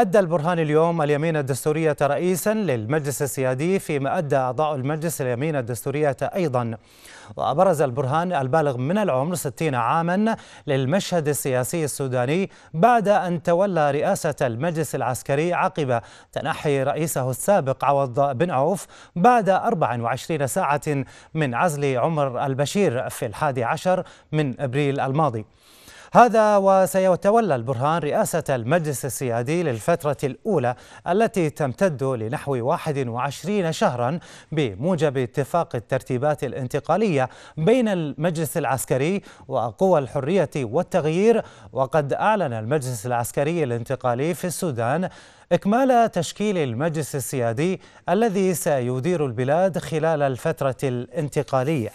أدى البرهان اليوم اليمين الدستورية رئيسا للمجلس السيادي فيما أدى أعضاء المجلس اليمين الدستورية أيضا وأبرز البرهان البالغ من العمر 60 عاما للمشهد السياسي السوداني بعد أن تولى رئاسة المجلس العسكري عقب تنحي رئيسه السابق عوض بن عوف بعد 24 ساعة من عزل عمر البشير في الحادي عشر من أبريل الماضي هذا وسيتولى البرهان رئاسة المجلس السيادي للفترة الأولى التي تمتد لنحو 21 شهرا بموجب اتفاق الترتيبات الانتقالية بين المجلس العسكري وقوى الحرية والتغيير وقد أعلن المجلس العسكري الانتقالي في السودان إكمال تشكيل المجلس السيادي الذي سيدير البلاد خلال الفترة الانتقالية